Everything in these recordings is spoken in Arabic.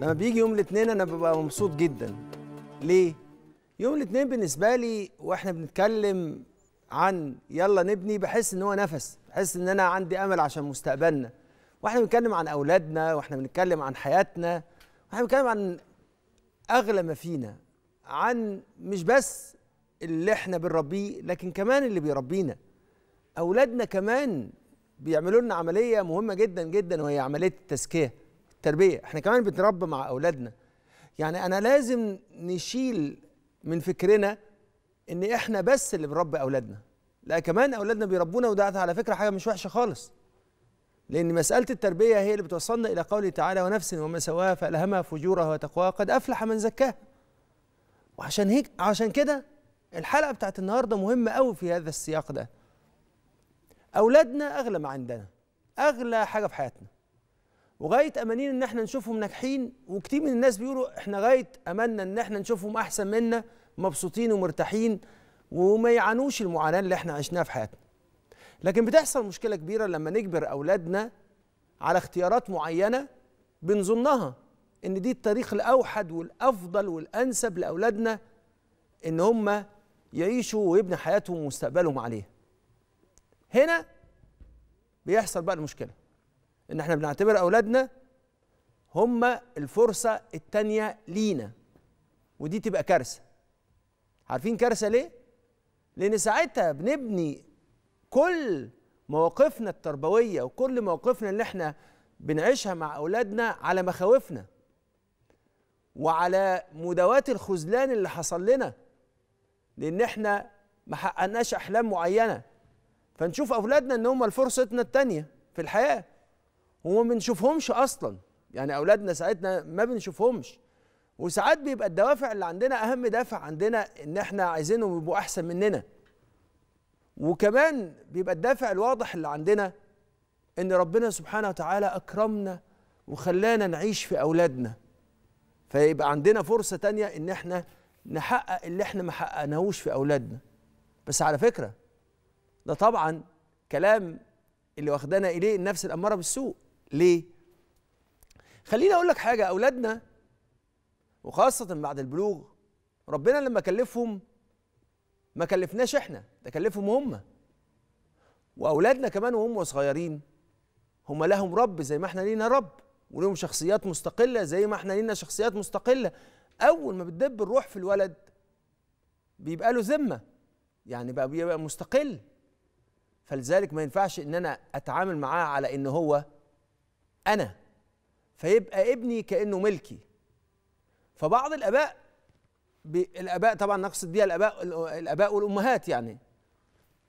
لما بيجي يوم الاثنين انا ببقى مبسوط جدا ليه يوم الاثنين بالنسبه لي واحنا بنتكلم عن يلا نبني بحس ان هو نفس بحس ان انا عندي امل عشان مستقبلنا واحنا بنتكلم عن اولادنا واحنا بنتكلم عن حياتنا واحنا بنتكلم عن اغلى ما فينا عن مش بس اللي احنا بنربيه لكن كمان اللي بيربينا اولادنا كمان بيعملوا لنا عمليه مهمه جدا جدا وهي عمليه التزكيه التربيه احنا كمان بنربي مع اولادنا يعني انا لازم نشيل من فكرنا ان احنا بس اللي بنربي اولادنا لا كمان اولادنا بيربونا وده على فكره حاجه مش وحشه خالص لان مساله التربيه هي اللي بتوصلنا الى قوله تعالى ونفس وما سواها فالهمها فجورها وتقواها قد افلح من زكاها وعشان هيك عشان كده الحلقه بتاعت النهارده مهمه أوي في هذا السياق ده اولادنا اغلى ما عندنا اغلى حاجه في حياتنا وغايه امانين ان احنا نشوفهم ناجحين وكتير من الناس بيقولوا احنا غايه املنا ان احنا نشوفهم احسن منا مبسوطين ومرتاحين وما يعانوش المعاناه اللي احنا عشناها في حياتنا لكن بتحصل مشكله كبيره لما نجبر اولادنا على اختيارات معينه بنظنها ان دي الطريق الاوحد والافضل والانسب لاولادنا ان هم يعيشوا ويبني حياتهم ومستقبلهم عليها. هنا بيحصل بقى المشكله ان احنا بنعتبر اولادنا هم الفرصه التانيه لينا ودي تبقى كارثه عارفين كارثه ليه لان ساعتها بنبني كل مواقفنا التربويه وكل مواقفنا اللي احنا بنعيشها مع اولادنا على مخاوفنا وعلى مداوات الخذلان اللي حصل لنا لان احنا ما حققناش احلام معينه فنشوف اولادنا ان هم فرصتنا التانيه في الحياه وما بنشوفهمش اصلا يعني اولادنا ساعتنا ما بنشوفهمش وساعات بيبقى الدوافع اللي عندنا اهم دافع عندنا ان احنا عايزينهم يبقوا احسن مننا وكمان بيبقى الدافع الواضح اللي عندنا ان ربنا سبحانه وتعالى اكرمنا وخلانا نعيش في اولادنا فيبقى عندنا فرصه تانية ان احنا نحقق اللي احنا ما حققناهوش في اولادنا بس على فكره ده طبعا كلام اللي واخدانا اليه النفس الاماره بالسوء ليه خليني اقول لك حاجه اولادنا وخاصه بعد البلوغ ربنا لما كلفهم ما كلفناش احنا ده كلفهم هم واولادنا كمان وهم صغيرين هم لهم رب زي ما احنا لينا رب ولهم شخصيات مستقله زي ما احنا لينا شخصيات مستقله اول ما بتدب الروح في الولد بيبقى له ذمه يعني بقى بيبقى مستقل فلذلك ما ينفعش ان انا اتعامل معاه على ان هو انا فيبقى ابني كانه ملكي فبعض الاباء الاباء طبعا نقصد بيها الاباء الاباء والامهات يعني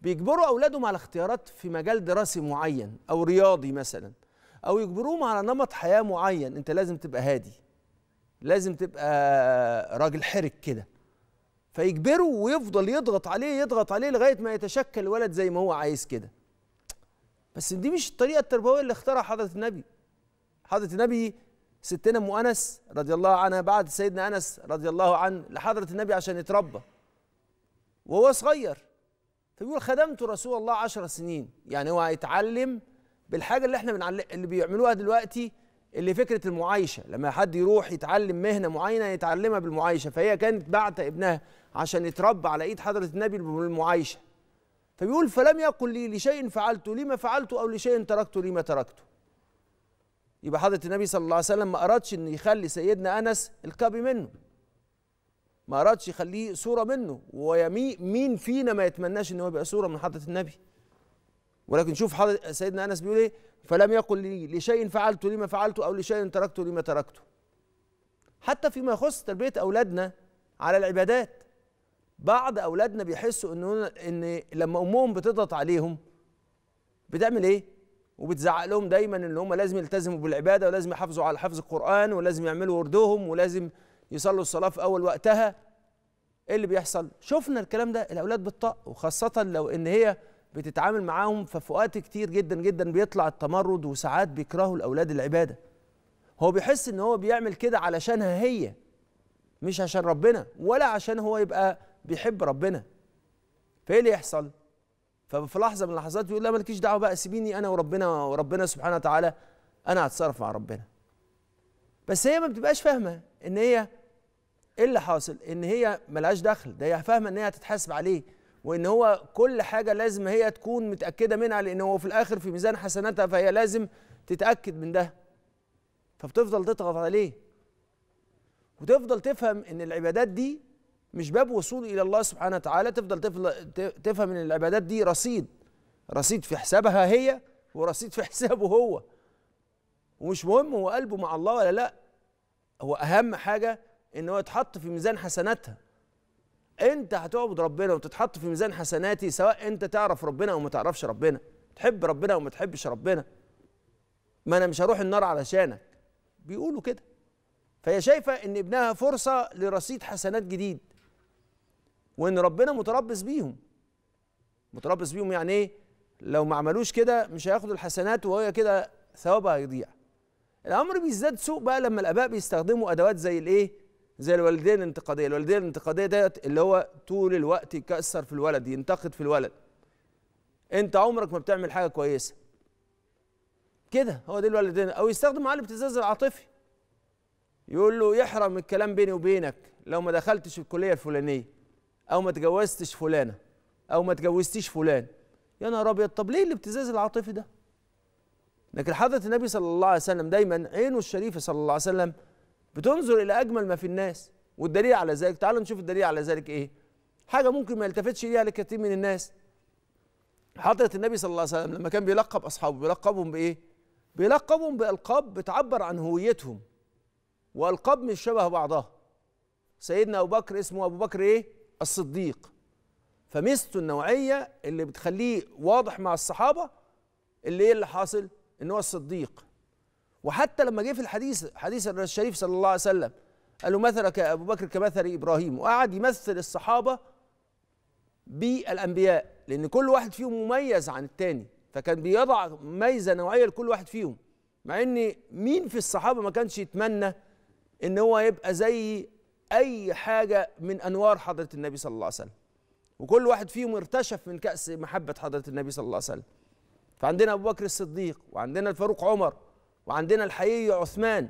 بيجبروا اولادهم على اختيارات في مجال دراسي معين او رياضي مثلا او يجبروهم على نمط حياه معين انت لازم تبقى هادي لازم تبقى راجل حرك كده فيجبره ويفضل يضغط عليه يضغط عليه لغايه ما يتشكل الولد زي ما هو عايز كده بس دي مش الطريقه التربويه اللي اختارها حضره النبي حضرة النبي ستنا أم أنس رضي الله عنها بعد سيدنا أنس رضي الله عنه لحضرة النبي عشان يتربى وهو صغير فبيقول خدمت رسول الله عشر سنين يعني هو هيتعلم بالحاجة اللي احنا بنعلق اللي بيعملوها دلوقتي اللي فكرة المعايشة لما حد يروح يتعلم مهنة معينة يتعلمها بالمعايشة فهي كانت بعت ابنها عشان يتربى على ايد حضرة النبي بالمعايشة فبيقول فلم يقل لي لشيء فعلته لما فعلته او لشيء تركته لما تركته يبقى حضرة النبي صلى الله عليه وسلم ما أرادش إن يخلي سيدنا أنس الكابي منه ما أرادش يخليه صورة منه ويمين مين فينا ما يتمناش إن هو يبقى صورة من حضرة النبي ولكن شوف حضرة سيدنا أنس بيقول إيه فلم يقل لي لشيء فعلته لما فعلته أو لشيء تركته لما تركته حتى فيما يخص تربية أولادنا على العبادات بعض أولادنا بيحسوا إن إن لما أمهم بتضغط عليهم بتعمل إيه؟ وبتزعق لهم دايما ان هم لازم يلتزموا بالعباده ولازم يحافظوا على حفظ القران ولازم يعملوا وردهم ولازم يصلوا الصلاه في اول وقتها ايه اللي بيحصل شفنا الكلام ده الاولاد بتطق وخاصه لو ان هي بتتعامل معاهم ففي وقت كتير جدا جدا بيطلع التمرد وساعات بيكرهوا الاولاد العباده هو بيحس ان هو بيعمل كده علشانها هي مش عشان ربنا ولا عشان هو يبقى بيحب ربنا فايه اللي يحصل ففي لحظه من اللحظات بيقول لا مالكيش دعوه بقى سيبيني انا وربنا وربنا سبحانه وتعالى انا هتصرف مع ربنا بس هي ما بتبقاش فاهمه ان هي ايه اللي حاصل ان هي ملهاش دخل ده هي فاهمه ان هي هتتحاسب عليه وان هو كل حاجه لازم هي تكون متاكده منها لان هو في الاخر في ميزان حسناتها فهي لازم تتاكد من ده فبتفضل تضغط عليه وتفضل تفهم ان العبادات دي مش باب وصول الى الله سبحانه وتعالى تفضل تفهم ان العبادات دي رصيد رصيد في حسابها هي ورصيد في حسابه هو ومش مهم هو قلبه مع الله ولا لا هو اهم حاجه ان هو يتحط في ميزان حسناتها انت هتعبد ربنا وتتحط في ميزان حسناتي سواء انت تعرف ربنا او ما تعرفش ربنا تحب ربنا او ما تحبش ربنا ما انا مش هروح النار علشانك بيقولوا كده فهي شايفه ان ابنها فرصه لرصيد حسنات جديد وان ربنا متربص بيهم متربص بيهم يعني ايه لو ما عملوش كده مش هياخدوا الحسنات وهي كده ثوابها هيضيع الامر بيزداد سوء بقى لما الاباء بيستخدموا ادوات زي الايه زي الوالديه الانتقاديه الوالديه الانتقاديه ديت اللي هو طول الوقت يكسر في الولد ينتقد في الولد انت عمرك ما بتعمل حاجه كويسه كده هو دي الوالدين او يستخدم معاه الابتزاز العاطفي يقول له يحرم الكلام بيني وبينك لو ما دخلتش الكليه الفلانيه او ما اتجوزتش فلانه او ما اتجوزتيش فلان يا نهار ابيض طب ليه الابتزاز العاطفي ده لكن حضره النبي صلى الله عليه وسلم دايما عينه الشريفه صلى الله عليه وسلم بتنظر الى اجمل ما في الناس والدليل على ذلك تعالوا نشوف الدليل على ذلك ايه حاجه ممكن ما يلتفتش ليها لكثير من الناس حضره النبي صلى الله عليه وسلم لما كان بيلقب اصحابه بيلقبهم بايه بيلقبهم بالقاب بتعبر عن هويتهم والقاب مش شبه بعضها سيدنا ابو بكر اسمه ابو بكر ايه الصديق فميزته النوعيه اللي بتخليه واضح مع الصحابه اللي ايه اللي حاصل ان هو الصديق وحتى لما جه في الحديث حديث الشريف صلى الله عليه وسلم قال له مثلك ابو بكر كمثل ابراهيم وقعد يمثل الصحابه بالانبياء لان كل واحد فيهم مميز عن الثاني فكان بيضع ميزه نوعيه لكل واحد فيهم مع ان مين في الصحابه ما كانش يتمنى ان هو يبقى زي اي حاجه من انوار حضره النبي صلى الله عليه وسلم وكل واحد فيهم ارتشف من كاس محبه حضره النبي صلى الله عليه وسلم فعندنا ابو بكر الصديق وعندنا الفاروق عمر وعندنا الحيي عثمان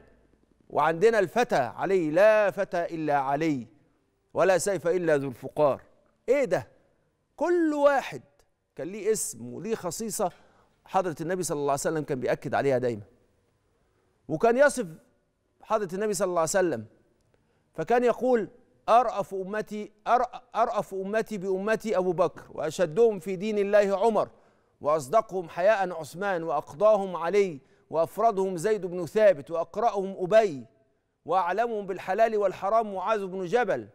وعندنا الفتى علي لا فتى الا علي ولا سيف الا ذو الفقار ايه ده كل واحد كان ليه اسم وليه خصيصه حضره النبي صلى الله عليه وسلم كان بياكد عليها دايما وكان يصف حضره النبي صلى الله عليه وسلم فكان يقول أرأف أمتي أرأف أمتي بأمتي أبو بكر وأشدهم في دين الله عمر وأصدقهم حياء عثمان وأقضاهم علي وأفردهم زيد بن ثابت وأقرأهم أبي وأعلمهم بالحلال والحرام معاذ بن جبل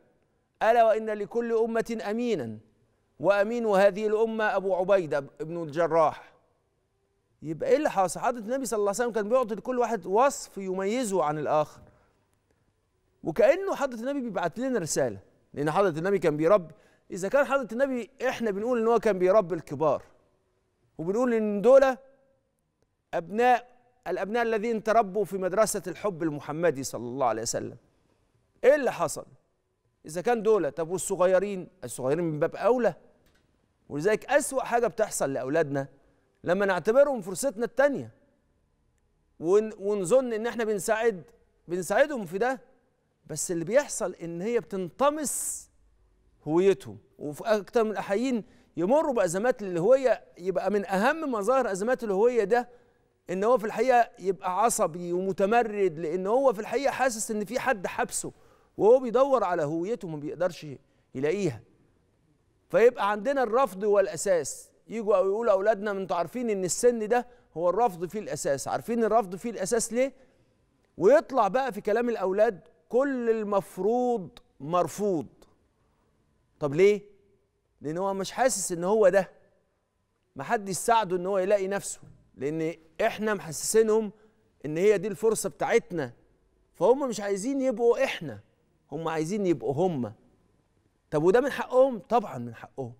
ألا وإن لكل أمة أمينا وأمين هذه الأمة أبو عبيدة بن الجراح يبقى إيه اللي حصل؟ حضرة النبي صلى الله عليه وسلم كان بيعطي لكل واحد وصف يميزه عن الآخر وكانه حضره النبي بيبعت لنا رساله لان حضره النبي كان بيربي اذا كان حضره النبي احنا بنقول ان هو كان بيربي الكبار وبنقول ان دول ابناء الابناء الذين تربوا في مدرسه الحب المحمدي صلى الله عليه وسلم ايه اللي حصل اذا كان دول طب والصغيرين الصغيرين من باب اولى ولذلك اسوا حاجه بتحصل لاولادنا لما نعتبرهم فرصتنا التانيه ونظن ان احنا بنساعد بنساعدهم في ده بس اللي بيحصل ان هي بتنطمس هويتهم وفي اكثر من الاحيين يمروا بازمات الهويه يبقى من اهم مظاهر ازمات الهويه ده ان هو في الحقيقه يبقى عصبي ومتمرد لان هو في الحقيقه حاسس ان في حد حبسه وهو بيدور على هويته ما بيقدرش يلاقيها فيبقى عندنا الرفض هو الاساس يجوا او يقولوا اولادنا ما انتوا عارفين ان السن ده هو الرفض فيه الاساس عارفين الرفض فيه الاساس ليه ويطلع بقى في كلام الاولاد كل المفروض مرفوض طب ليه لان هو مش حاسس ان هو ده محدش ساعده ان هو يلاقي نفسه لان احنا محسسينهم ان هي دي الفرصه بتاعتنا فهم مش عايزين يبقوا احنا هم عايزين يبقوا هم طب وده من حقهم طبعا من حقهم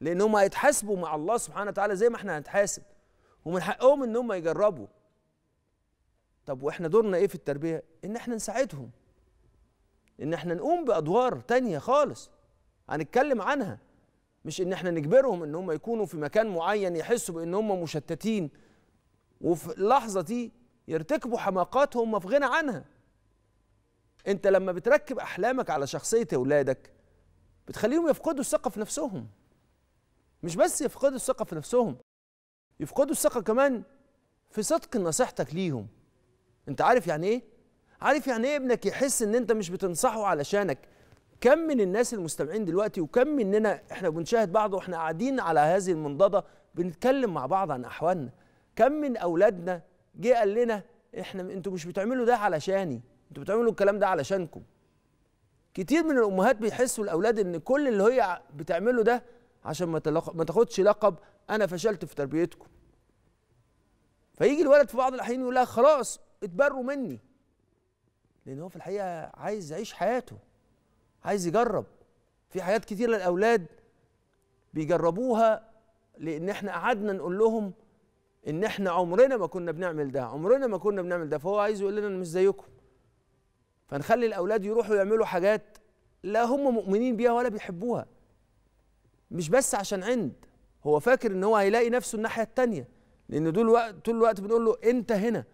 لان هم هيتحاسبوا مع الله سبحانه وتعالى زي ما احنا هنتحاسب ومن حقهم ان هم يجربوا طب واحنا دورنا ايه في التربيه ان احنا نساعدهم ان احنا نقوم بادوار تانية خالص هنتكلم عنها مش ان احنا نجبرهم ان هم يكونوا في مكان معين يحسوا بان هم مشتتين وفي اللحظه دي يرتكبوا حماقات هم في غنى عنها انت لما بتركب احلامك على شخصيه اولادك بتخليهم يفقدوا الثقه في نفسهم مش بس يفقدوا الثقه في نفسهم يفقدوا الثقه كمان في صدق نصيحتك ليهم انت عارف يعني ايه عارف يعني ايه ابنك يحس ان انت مش بتنصحه علشانك كم من الناس المستمعين دلوقتي وكم مننا احنا بنشاهد بعض واحنا قاعدين على هذه المنضده بنتكلم مع بعض عن احوالنا كم من اولادنا جه قال لنا احنا انتوا مش بتعملوا ده علشاني انتوا بتعملوا الكلام ده علشانكم كتير من الامهات بيحسوا الاولاد ان كل اللي هي بتعمله ده عشان ما ما تاخدش لقب انا فشلت في تربيتكم فيجي الولد في بعض الاحيان يقول لها خلاص اتبروا مني لان هو في الحقيقه عايز يعيش حياته عايز يجرب في حاجات كتير للاولاد بيجربوها لان احنا قعدنا نقول لهم ان احنا عمرنا ما كنا بنعمل ده عمرنا ما كنا بنعمل ده فهو عايز يقول لنا انا مش زيكم فنخلي الاولاد يروحوا يعملوا حاجات لا هم مؤمنين بيها ولا بيحبوها مش بس عشان عند هو فاكر ان هو هيلاقي نفسه الناحيه التانيه لان دول وقت طول الوقت بنقول له انت هنا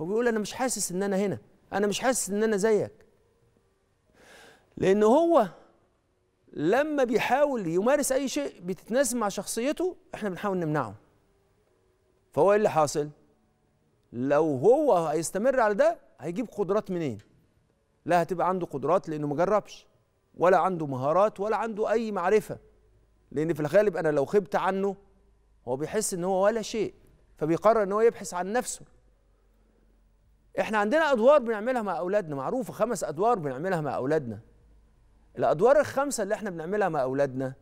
فبيقول انا مش حاسس ان انا هنا انا مش حاسس ان انا زيك لان هو لما بيحاول يمارس اي شيء بتتناسب مع شخصيته احنا بنحاول نمنعه فهو ايه اللي حاصل لو هو هيستمر على ده هيجيب قدرات منين لا هتبقى عنده قدرات لانه ما جربش ولا عنده مهارات ولا عنده اي معرفه لان في الغالب انا لو خبت عنه هو بيحس ان هو ولا شيء فبيقرر ان هو يبحث عن نفسه احنا عندنا ادوار بنعملها مع اولادنا معروفه خمس ادوار بنعملها مع اولادنا الادوار الخمسه اللي احنا بنعملها مع اولادنا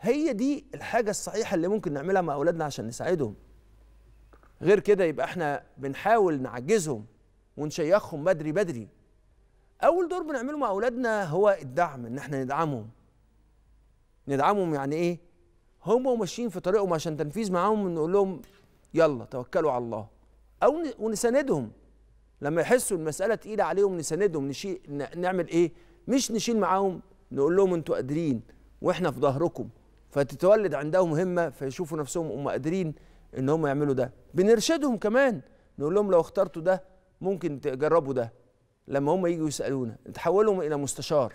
هي دي الحاجه الصحيحه اللي ممكن نعملها مع اولادنا عشان نساعدهم غير كده يبقى احنا بنحاول نعجزهم ونشيخهم بدري بدري اول دور بنعمله مع اولادنا هو الدعم ان احنا ندعمهم ندعمهم يعني ايه هم ماشيين في طريقهم عشان تنفيذ معاهم نقول لهم يلا توكلوا على الله او ونساندهم لما يحسوا المساله تقيله عليهم نساندهم نشيل نعمل ايه مش نشيل معاهم نقول لهم انتوا قادرين واحنا في ظهركم فتتولد عندهم همه فيشوفوا نفسهم هم قادرين ان هم يعملوا ده بنرشدهم كمان نقول لهم لو اخترتوا ده ممكن تجربوا ده لما هم يجوا يسالونا نتحولهم الى مستشار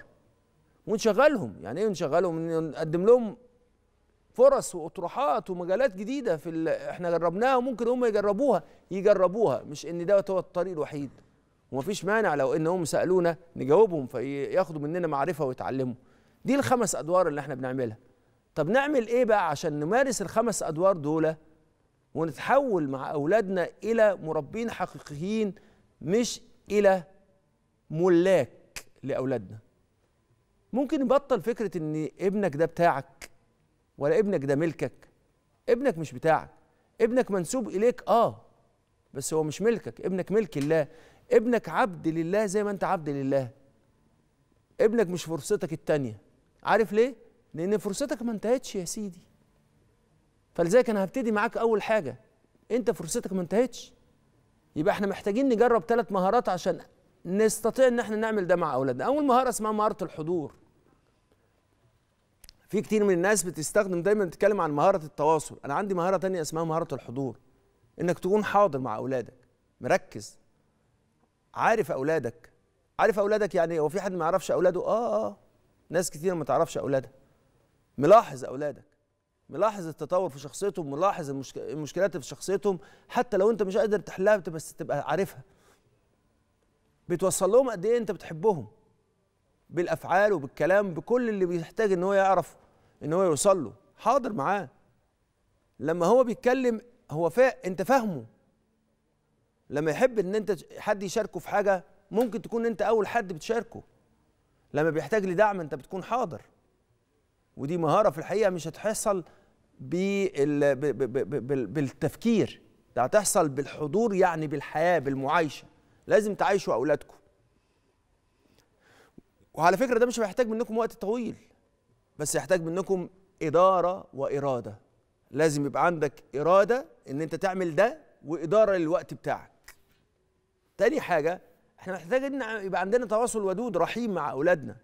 ونشغلهم يعني ايه نشغلهم نقدم لهم فرص واطروحات ومجالات جديده في ال... احنا جربناها وممكن هم يجربوها يجربوها مش ان ده هو الطريق الوحيد ومفيش مانع لو ان هم سالونا نجاوبهم فياخدوا مننا معرفه ويتعلموا دي الخمس ادوار اللي احنا بنعملها طب نعمل ايه بقى عشان نمارس الخمس ادوار دول ونتحول مع اولادنا الى مربين حقيقيين مش الى ملاك لاولادنا ممكن نبطل فكره ان ابنك ده بتاعك ولا ابنك ده ملكك ابنك مش بتاعك ابنك منسوب اليك اه بس هو مش ملكك ابنك ملك الله ابنك عبد لله زي ما انت عبد لله ابنك مش فرصتك التانية عارف ليه لان فرصتك ما انتهتش يا سيدي فلذلك انا هبتدي معاك اول حاجه انت فرصتك ما انتهتش يبقى احنا محتاجين نجرب ثلاث مهارات عشان نستطيع ان احنا نعمل ده مع اولادنا اول مهاره اسمها مهاره الحضور في كتير من الناس بتستخدم دايما تتكلم عن مهاره التواصل انا عندي مهاره تانية اسمها مهاره الحضور انك تكون حاضر مع اولادك مركز عارف اولادك عارف اولادك يعني هو في حد ما يعرفش اولاده اه اه ناس كتير ما تعرفش اولادها ملاحظ اولادك ملاحظ التطور في شخصيتهم ملاحظ المشك... المشكلات في شخصيتهم حتى لو انت مش قادر تحلها بس تبقى عارفها بتوصل لهم قد ايه انت بتحبهم بالافعال وبالكلام بكل اللي بيحتاج ان هو يعرف ان هو يوصل له حاضر معاه لما هو بيتكلم هو فا انت فاهمه لما يحب ان انت حد يشاركه في حاجه ممكن تكون انت اول حد بتشاركه لما بيحتاج لدعم انت بتكون حاضر ودي مهاره في الحقيقه مش هتحصل بالتفكير ده هتحصل بالحضور يعني بالحياه بالمعايشه لازم تعايشوا اولادكم وعلى فكره ده مش محتاج منكم وقت طويل بس يحتاج منكم إدارة وإرادة لازم يبقى عندك إرادة إن أنت تعمل ده وإدارة للوقت بتاعك تاني حاجة احنا محتاجين يبقى عندنا تواصل ودود رحيم مع أولادنا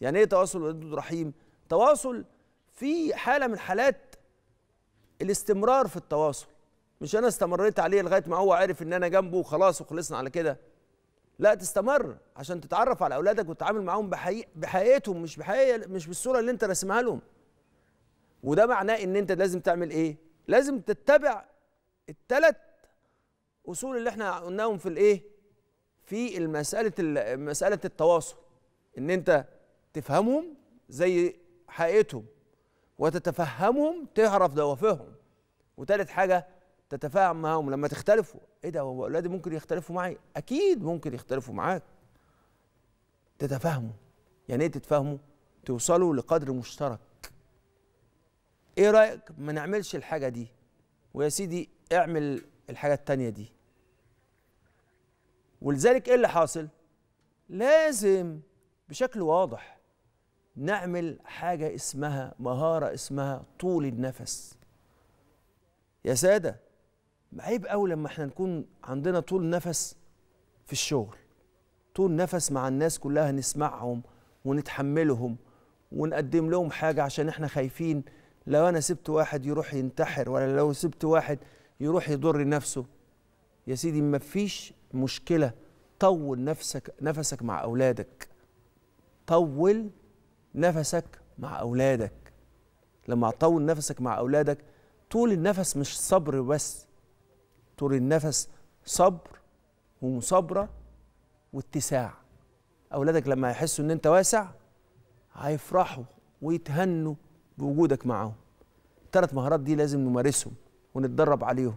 يعني إيه تواصل ودود رحيم؟ تواصل في حالة من حالات الاستمرار في التواصل مش أنا استمريت عليه لغاية ما هو عرف إن أنا جنبه وخلاص وخلصنا على كده لا تستمر عشان تتعرف على اولادك وتتعامل معاهم بحقيقتهم مش بحقيقه مش بالصوره اللي انت راسمها لهم وده معناه ان انت لازم تعمل ايه لازم تتبع الثلاث اصول اللي احنا قلناهم في الايه في المساله مساله التواصل ان انت تفهمهم زي حقيقتهم وتتفهمهم تعرف دوافعهم وتالت حاجه تتفاهم معاهم لما تختلفوا ايه ده هو اولادي ممكن يختلفوا معي اكيد ممكن يختلفوا معاك تتفاهموا يعني ايه تتفاهموا توصلوا لقدر مشترك ايه رايك ما نعملش الحاجه دي ويا سيدي اعمل الحاجه التانيه دي ولذلك ايه اللي حاصل لازم بشكل واضح نعمل حاجه اسمها مهاره اسمها طول النفس يا ساده عيب قوي لما احنا نكون عندنا طول نفس في الشغل طول نفس مع الناس كلها نسمعهم ونتحملهم ونقدم لهم حاجة عشان احنا خايفين لو انا سبت واحد يروح ينتحر ولا لو سبت واحد يروح يضر نفسه يا سيدي مفيش مشكلة طول نفسك نفسك مع أولادك طول نفسك مع أولادك لما تطول نفسك مع أولادك طول النفس مش صبر بس طول النفس صبر ومصابرة واتساع أولادك لما يحسوا إن أنت واسع هيفرحوا ويتهنوا بوجودك معاهم الثلاث مهارات دي لازم نمارسهم ونتدرب عليهم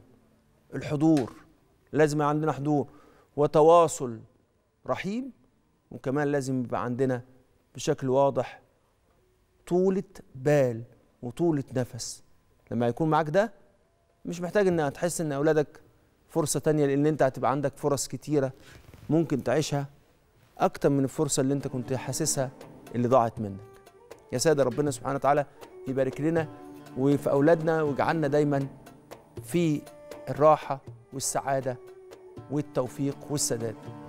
الحضور لازم يبقى عندنا حضور وتواصل رحيم وكمان لازم يبقى عندنا بشكل واضح طولة بال وطولة نفس لما يكون معاك ده مش محتاج ان هتحس ان اولادك فرصه تانية لان انت هتبقى عندك فرص كتيره ممكن تعيشها اكتر من الفرصه اللي انت كنت حاسسها اللي ضاعت منك يا ساده ربنا سبحانه وتعالى يبارك لنا وفي اولادنا ويجعلنا دايما في الراحه والسعاده والتوفيق والسداد